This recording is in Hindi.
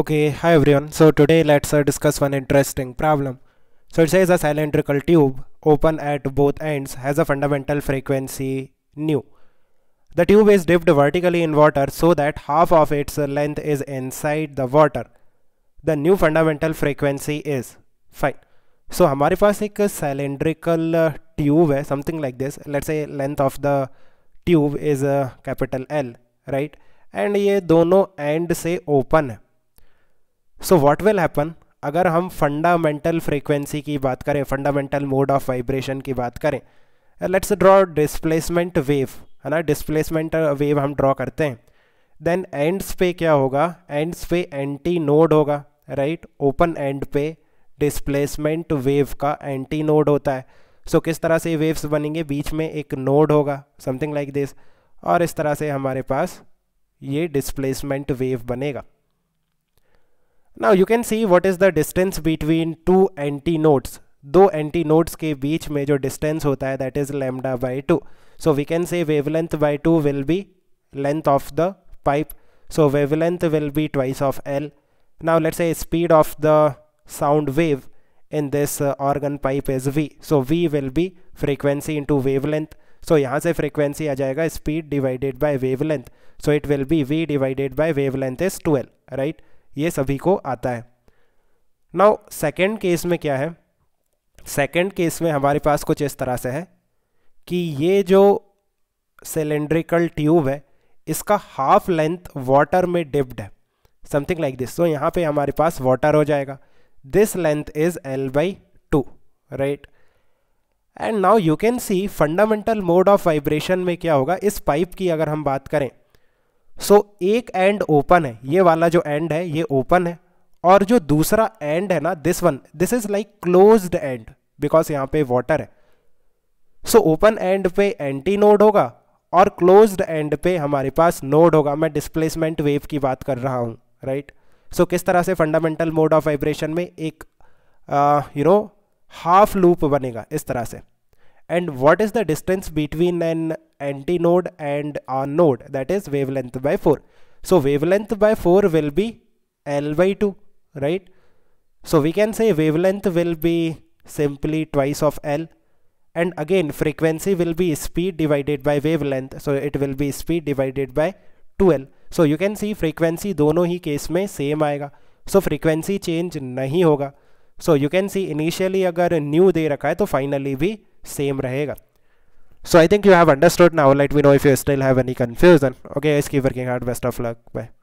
Okay, hi everyone. So today let's uh, discuss one interesting problem. So it says a cylindrical tube open at both ends has a fundamental frequency nu. The tube is dipped vertically in water so that half of its length is inside the water. The new fundamental frequency is fine. So हमारे पास एक cylindrical tube something like this. Let's say length of the tube is capital L right and ये दोनों एंड से ओपन है सो व्हाट विल हैपन अगर हम फंडामेंटल फ्रीक्वेंसी की बात करें फंडामेंटल मोड ऑफ वाइब्रेशन की बात करें लेट्स ड्रॉ डिस्प्लेसमेंट वेव है ना डिस्प्लेसमेंट वेव हम ड्रॉ करते हैं देन एंड्स पे क्या होगा एंड्स पे एंटी नोड होगा राइट ओपन एंड पे डिस्प्लेसमेंट वेव का एंटी नोड होता है सो किस तरह से वेव्स बनेंगे बीच में एक नोड होगा समथिंग लाइक दिस और इस तरह से हमारे पास ये डिस्प्लेसमेंट वेव बनेगा now you can see what is the distance between two antinodes दो एंटी नोड्स के बीच में जो डिस्टेंस होता है that is lambda by two so we can say wavelength by two will be length of the pipe so wavelength will be twice of L now let's a speed of the sound wave in this uh, organ pipe is v so v will be frequency into wavelength so यहाँ से frequency आ जाएगा speed divided by wavelength so it will be v divided by wavelength is 12 right ये सभी को आता है now second case में क्या है second case में हमारे पास कुछ इस तरह से है कि ये जो सिलेंड्रिकल ट्यूब है इसका हाफ लेंथ वाटर में डिप्ड है समथिंग लाइक दिस तो यहाँ पे हमारे पास वाटर हो जाएगा this length is L by 2 right and now you can see fundamental mode of vibration में क्या होगा इस पाइप की अगर हम बात करें सो so, एक एंड ओपन है ये वाला जो एंड है ये ओपन है और जो दूसरा एंड है ना this one this is like closed end because यहाँ पे water है सो ओपन एंड पे एंटी नोड होगा और closed एंड पे हमारे पास नोड होगा मैं डिस्प्लेसमेंट वेव की बात कर रहा हूँ राइट right? सो so, किस तरह से फंडामेंटल मोड ऑफ वाइब्रेशन में एक यू नो हाफ लूप बनेगा इस तरह से and what is the distance between an anti node and an node that is wavelength by four so wavelength by four will be L by two right so we can say wavelength will be simply twice of L and again frequency will be speed divided by wavelength so it will be speed divided by two L so you can see frequency दोनों ही केस में सेम आएगा सो फ्रीक्वेंसी चेंज नहीं होगा so you can see initially अगर न्यू दे रखा है तो फाइनली भी सेम रहेगा so I think you have understood now let we know if you still have any confusion okay इसकी working hard best of luck bye